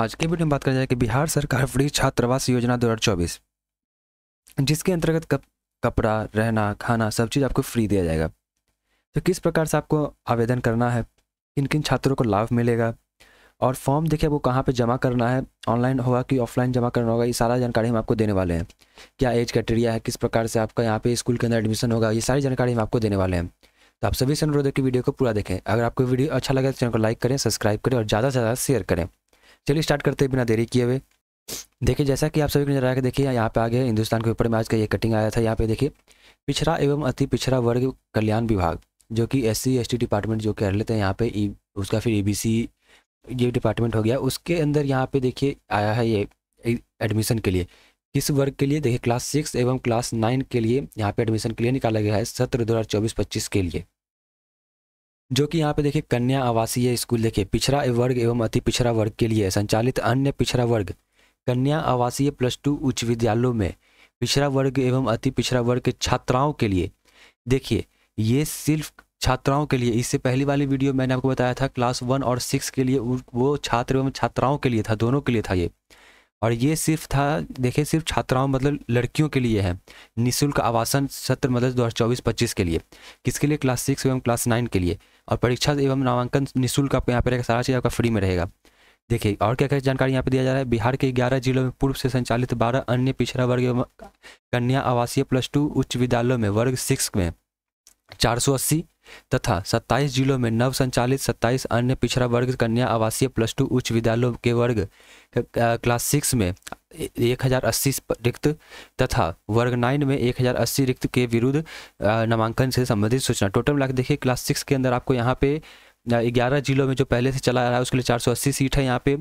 आज के वीडियो में बात करें जाए कि बिहार सरकार फ्री छात्रावास योजना दो जिसके अंतर्गत कप, कपड़ा रहना खाना सब चीज़ आपको फ्री दिया जाएगा तो किस प्रकार से आपको आवेदन करना है किन किन छात्रों को लाभ मिलेगा और फॉर्म देखिए वो कहाँ पे जमा करना है ऑनलाइन होगा कि ऑफलाइन जमा करना होगा ये सारा जानकारी हम आपको देने वाले हैं क्या एज क्राइटेरिया है किस प्रकार से आपका यहाँ पे स्कूल के अंदर एडमिशन होगा ये सारी जानकारी हम आपको देने वाले हैं तो आप सभी से अनुरोध है कि वीडियो को पूरा देखें अगर आपको वीडियो अच्छा लगे तो चैनल को लाइक करें सब्सक्राइब करें और ज़्यादा से ज़्यादा शेयर करें चलिए स्टार्ट करते हैं बिना देरी किए हुए देखिए जैसा कि आप सभी को नजर आया देखिए यहाँ पे आ गया हिंदुस्तान के ऊपर में आज का ये कटिंग आया था यहाँ पे देखिए पिछड़ा एवं अति पिछड़ा वर्ग कल्याण विभाग जो कि एस सी डिपार्टमेंट जो कह लेते हैं यहाँ पे e, उसका फिर ए ये डिपार्टमेंट हो गया उसके अंदर यहाँ पे देखिए आया है ये एडमिशन के लिए किस वर्ग के लिए देखिए क्लास सिक्स एवं क्लास नाइन के लिए यहाँ पे एडमिशन के लिए निकाला गया है सत्र दो हज़ार चौबीस पच्चीस के लिए जो कि यहाँ पे देखिए कन्या आवासीय स्कूल देखिए पिछड़ा वर्ग एवं अति पिछड़ा वर्ग के लिए संचालित अन्य पिछड़ा वर्ग कन्या आवासीय प्लस टू उच्च विद्यालयों में पिछड़ा वर्ग एवं अति पिछड़ा वर्ग के छात्राओं के लिए देखिए ये सिर्फ छात्राओं के लिए इससे पहली वाली वीडियो मैंने आपको बताया था क्लास वन और सिक्स के लिए वो छात्र एवं छात्राओं के लिए था दोनों के लिए था ये और ये सिर्फ था देखिए सिर्फ छात्राओं मतलब लड़कियों के लिए है निःशुल्क आवासन सत्र मतलब दो हज़ार चौबीस पच्चीस के लिए किसके लिए क्लास सिक्स एवं क्लास नाइन के लिए और परीक्षा एवं नामांकन निःशुल्क आपको यहाँ पर रहेगा सारा चीज़ आपका फ्री में रहेगा देखिए और क्या क्या जानकारी यहाँ पे दिया जा रहा है बिहार के 11 जिलों में पूर्व से संचालित 12 अन्य पिछड़ा वर्ग एवं कन्या आवासीय प्लस टू उच्च विद्यालयों में वर्ग सिक्स में 480 तथा 27 जिलों में नव संचालित 27 अन्य पिछड़ा वर्ग कन्या आवासीय प्लस टू उच्च विद्यालयों के वर्ग क्लास सिक्स में 1080 रिक्त तथा वर्ग नाइन में 1080 रिक्त के विरुद्ध नामांकन से संबंधित सूचना टोटल मिला देखिए क्लास सिक्स के अंदर आपको यहाँ पे ग्यारह जिलों में जो पहले से चला आ रहा है उसके लिए 480 सीट है यहाँ पे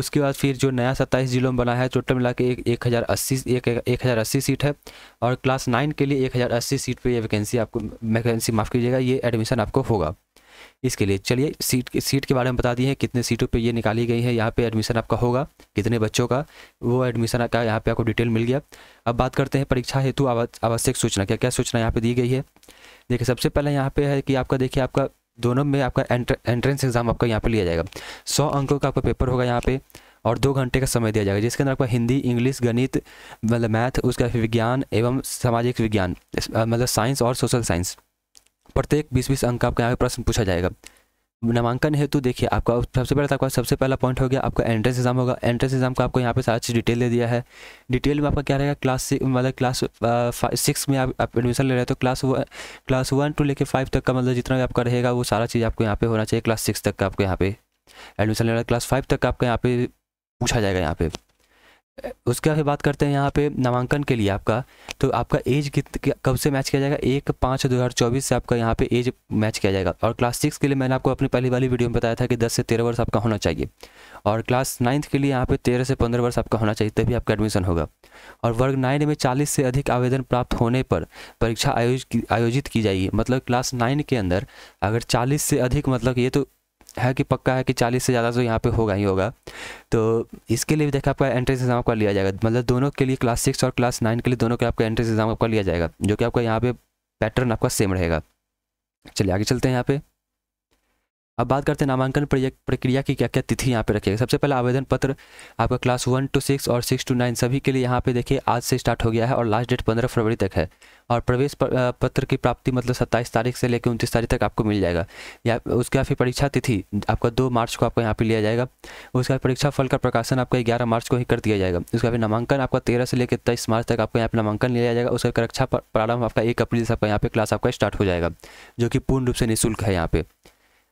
उसके बाद फिर जो नया सत्ताईस जिलों में बना है टोटल मिला के एक एक हज़ार अस्सी एक एक हज़ार अस्सी सीट है और क्लास नाइन के लिए एक हज़ार अस्सी सीट पे ये वैकेंसी आपको वैकेंसी माफ़ कीजिएगा ये एडमिशन आपको होगा इसके लिए चलिए सीट सीट के बारे में बता दिए हैं कितने सीटों पे ये निकाली गई है यहाँ पे एडमिशन आपका होगा कितने बच्चों का वो एडमिशन का यहाँ पे आपको डिटेल मिल गया अब बात करते हैं परीक्षा हेतु आवश्यक सूचना क्या क्या सूचना यहाँ पे दी गई है देखिए सबसे पहले यहाँ पे है कि आपका देखिए आपका दोनों में आपका एंट्रेंस एग्ज़ाम आपका यहाँ पे लिया जाएगा सौ अंकों का आपका पेपर होगा यहाँ पे और दो घंटे का समय दिया जाएगा जिसके अंदर आपका हिंदी इंग्लिश गणित मतलब मैथ उसका विज्ञान एवं सामाजिक विज्ञान मतलब साइंस और सोशल साइंस प्रत्येक बीस बीस अंक का आपका यहाँ पे प्रश्न पूछा जाएगा नामांकन हेतु तो देखिए आपका सबसे पहले तो आपका सबसे पहला पॉइंट हो गया आपका एंट्रेंस एग्जाम होगा एंट्रेंस एग्जाम का आपको यहाँ पे सारा चीज़ डिटेल दे दिया है डिटेल में आपका क्या रहेगा क्लास मतलब क्लास सिक्स में आप, आप एडमिशन ले रहे हो तो क्लास क्लास वन टू लेके फाइव तक का मतलब जितना भी आपका रहेगा वो सारा चीज़ आपको यहाँ पे होना चाहिए क्लास सिक्स तक का आपको यहाँ पे एडमिशन ले रहा है क्लास फाइव तक का आपका यहाँ पे पूछा जाएगा यहाँ पे उसके बाद बात करते हैं यहाँ पे नामांकन के लिए आपका तो आपका एज कित कब से मैच किया जाएगा एक पाँच दो हज़ार चौबीस से आपका यहाँ पे एज मैच किया जाएगा और क्लास सिक्स के लिए मैंने आपको अपनी पहली वाली वीडियो में बताया था कि दस से तेरह वर्ष आपका होना चाहिए और क्लास नाइन्थ के लिए यहाँ पे तेरह से पंद्रह वर्ष आपका होना चाहिए तभी आपका एडमिशन होगा और वर्ग नाइन में चालीस से अधिक आवेदन प्राप्त होने पर परीक्षा आयोजित की जाएगी मतलब क्लास नाइन के अंदर अगर चालीस से अधिक मतलब ये तो है कि पक्का है कि चालीस से ज़्यादा तो यहाँ पे होगा ही होगा तो इसके लिए भी देखा आपका एंट्रेंस एग्ज़ाम आपका लिया जाएगा मतलब दोनों के लिए क्लास सिक्स और क्लास नाइन के लिए दोनों के आपका एंट्रेंस एग्ज़ाम आपका लिया जाएगा जो कि आपका यहाँ पे पैटर्न आपका सेम रहेगा चलिए आगे चलते हैं यहाँ पे अब बात करते हैं नामांकन प्रक्रिया की क्या क्या तिथि यहाँ पे रखिएगा सबसे पहले आवेदन पत्र आपका क्लास वन टू सिक्स और सिक्स टू नाइन सभी के लिए यहाँ पे देखिए आज से स्टार्ट हो गया है और लास्ट डेट पंद्रह फरवरी तक है और प्रवेश पत्र की प्राप्ति मतलब सत्ताईस तारीख से लेकर उनतीस तारीख तक आपको मिल जाएगा या उसके बाद फिर परीक्षा तिथि आपका दो मार्च को आपको यहाँ पर लिया जाएगा उसके बाद परीक्षा फल का प्रकाशन आपका ग्यारह मार्च को ही कर दिया जाएगा उसके बाद नामांकन आपका तेरह से लेकर तेईस मार्च तक आपको यहाँ पर नामांकन लिया जाएगा उसका कक्षा प्रारंभ आपका एक अप्रैल से आपका यहाँ पर क्लास आपका स्टार्ट हो जाएगा जो कि पूर्ण रूप से निःशुल्क है यहाँ पर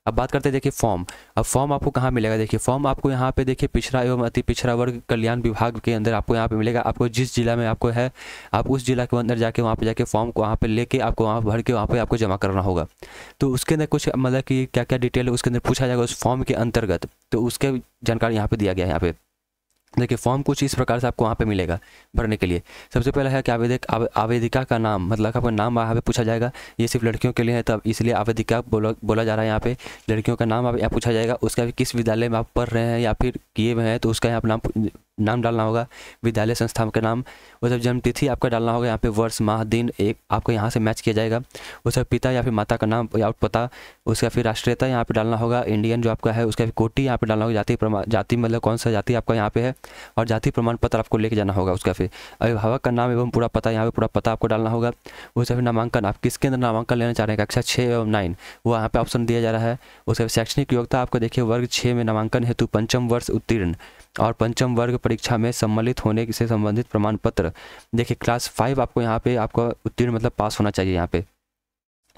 अब बात करते हैं देखिए फॉर्म अब फॉर्म आपको कहाँ मिलेगा देखिए फॉर्म आपको यहाँ पे देखिए पिछड़ा एवं अति पिछड़ा वर्ग कल्याण विभाग के अंदर आपको यहाँ पे मिलेगा आपको जिस जिला में आपको है आप उस जिला के अंदर जाके वहाँ पे जाके फॉर्म को वहाँ पे लेके आपको वहाँ भर के वहाँ पे आपको जमा करना होगा तो उसके अंदर कुछ मतलब कि क्या क्या डिटेल उसके अंदर पूछा जाएगा उस फॉर्म के अंतर्गत तो उसके जानकारी यहाँ पर दिया गया है यहाँ पर देखिए फॉर्म कुछ इस प्रकार से आपको वहाँ पे मिलेगा भरने के लिए सबसे पहला है कि आवेदक आवेदिका का नाम मतलब आपका नाम वहाँ पे पूछा जाएगा ये सिर्फ लड़कियों के लिए है तब इसलिए आवेदिका बोला बोला जा रहा है यहाँ पे लड़कियों का नाम यहाँ पूछा जाएगा उसका भी किस विद्यालय में आप पढ़ रहे हैं या फिर किए हुए हैं तो उसका यहाँ नाम नाम डालना होगा विद्यालय संस्था का नाम वो सब जन्मतिथि आपका डालना होगा यहाँ पे वर्ष माह दिन एक आपको यहाँ से मैच किया जाएगा सब पिता या फिर माता का नाम या पता उसका फिर राष्ट्रीयता यहाँ पे डालना होगा इंडियन जो आपका है उसका कोटी यहाँ पे डालना होगा जाति प्रमाण जाति मतलब कौन सा जाति आपका यहाँ पे है और जाति प्रमाण पत्र आपको लेके जाना होगा उसका फिर अभिभावक का नाम एवं पूरा पता यहाँ पे पूरा पता आपको डालना होगा उसका फिर नामांकन आप किसके अंदर नामांकन लेना चाह रहे हैं कक्षा छः एवं नाइन वो यहाँ पे ऑप्शन दिया जा रहा है उसका शैक्षणिक योग्यता आपको देखिए वर्ग छः में नामांकन हेतु पंचम वर्ष उत्तीर्ण और पंचम वर्ग परीक्षा में सम्मिलित होने से संबंधित प्रमाण पत्र देखिए क्लास फाइव आपको यहाँ पे आपको उत्तीर्ण मतलब पास होना चाहिए यहाँ पे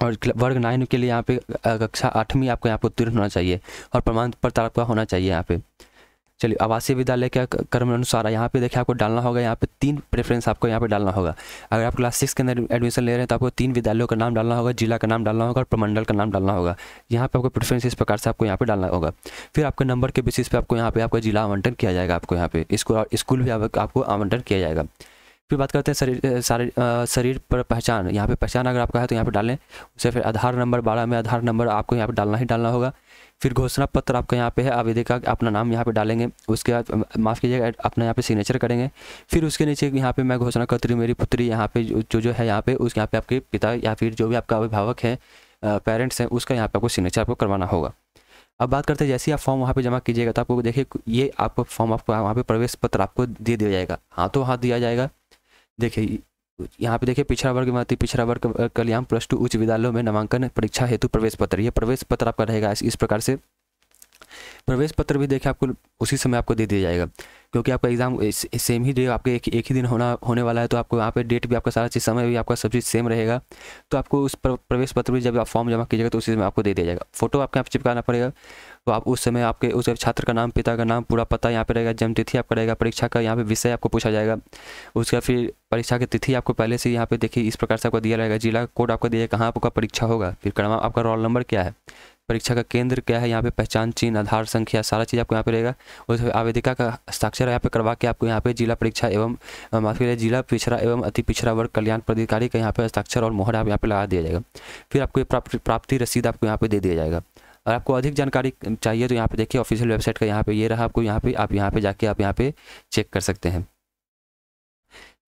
और वर्ग नाइन के लिए यहाँ पे कक्षा आठवीं आपको यहाँ पे उत्तीर्ण होना चाहिए और प्रमाण पत्र आपका होना चाहिए यहाँ पे चलिए आवासीय विद्यालय के क्रम अनुसार यहाँ पे देखिए आपको डालना होगा यहाँ पे तीन प्रेफरेंस आपको यहाँ पे डालना होगा अगर आप क्लास सिक्स के अंदर एडमिशन ले रहे हैं तो आपको तीन विद्यालयों का नाम डालना होगा जिला का नाम डालना होगा और प्रमंडल का नाम डालना होगा यहाँ पे आपको प्रेफरेंस इस प्रकार से आपको यहाँ पे डालना होगा फिर आपके नंबर के बेसिस पे आपको यहाँ पे आपका जिला आवंटन किया जाएगा आपको यहाँ पे स्कूल स्कूल भी आपको आवंटन किया जाएगा फिर बात करते हैं शरीर शरीर शरीर पर पहचान यहाँ पे पहचान अगर आपका है तो यहाँ पे डालें उसे फिर आधार नंबर बारह में आधार नंबर आपको यहाँ पे डालना ही डालना होगा फिर घोषणा पत्र आपका यहाँ पे है आवेदक का अपना नाम यहाँ पे डालेंगे उसके बाद माफ़ कीजिएगा अपना यहाँ पे सिग्नेचर करेंगे फिर उसके नीचे यहाँ पे मैं घोषणा करती हूँ मेरी पुत्री यहाँ पे जो जो है यहाँ पे उस यहाँ पे आपके पिता या फिर जो भी आपका अभिभावक है पेरेंट्स हैं उसका यहाँ पे आपको सिग्नेचर आपको करवाना होगा अब बात करते हैं जैसे ही आप फॉर्म वहाँ पे जमा कीजिएगा तो आपको देखिए ये आपको फॉर्म आपको वहाँ पे प्रवेश पत्र आपको दे दिया जाएगा हाँ तो हाँ दिया जाएगा देखिए यहाँ पे देखिए पिछड़ा वर्ग मत पिछड़ा वर्ग कल्याण प्लस टू उच्च विद्यालयों में नामांकन परीक्षा हेतु प्रवेश पत्र यह प्रवेश पत्र आपका रहेगा इस प्रकार से प्रवेश पत्र भी देखिए आपको उसी समय आपको दे दिया जाएगा क्योंकि आपका एग्ज़ाम सेम ही डे आपके एक एक ही दिन होना होने वाला है तो आपको वहाँ पे डेट भी आपका सारा चीज़ समय भी आपका सब चीज़ सेम रहेगा तो आपको उस प्रवेश पत्र भी जब आप फॉर्म जमा कीजिएगा तो उसी समय आपको दे दिया जाएगा फोटो आपके यहाँ चिपकाना पड़ेगा तो आप उस समय आपके उस छात्र का नाम पिता का नाम पूरा पता यहाँ पर रहेगा जन्मतिथि आपका रहेगा परीक्षा का यहाँ पर विषय आपको पूछा जाएगा उसका फिर परीक्षा की तिथि आपको पहले से यहाँ पे देखिए इस प्रकार से आपको दिया जाएगा जिला कोड आपको दिया जाएगा कहाँ आपका परीक्षा होगा फिर आपका रोल नंबर क्या है परीक्षा का केंद्र क्या है यहाँ पे पहचान चिन्ह आधार संख्या सारा चीज़ आपको यहाँ पे रहेगा और आवेदिका का हस्ताक्षर यहाँ पे करवा के आपको यहाँ पे जिला परीक्षा एवं माफ जिला पिछड़ा एवं अति पिछड़ा वर्ग कल्याण पदाधिकारी का यहाँ पे हस्ताक्षर और मोहर आप यहाँ पे लगा दिया जाएगा फिर आपको ये प्राप्ति रसीद आपको यहाँ पे दे दिया जाएगा और आपको अधिक जानकारी चाहिए तो यहाँ पे देखिए ऑफिशियल वेबसाइट का यहाँ पे ये रहा आपको यहाँ पे आप यहाँ पे जाके आप यहाँ पे चेक कर सकते हैं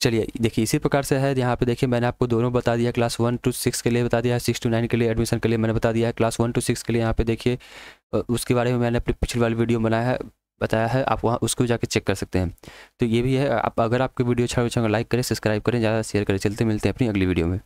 चलिए देखिए इसी प्रकार से है यहाँ पे देखिए मैंने आपको दोनों बता दिया क्लास वन टू सिक्स के लिए बता दिया सिक्स टू नाइन के लिए एडमिशन के लिए मैंने बता दिया है क्लास वन टू सिक्स के लिए यहाँ पे देखिए उसके बारे में मैंने अपनी पिछली वाली वीडियो बनाया है बताया है आप वहाँ उसको जाके चेक कर सकते हैं तो ये भी है आप अगर आपकी वीडियो अच्छा अच्छा लाइक करें सब्सक्राइब करें ज़्यादा शेयर करें चलते मिलते हैं अपनी अगली वीडियो में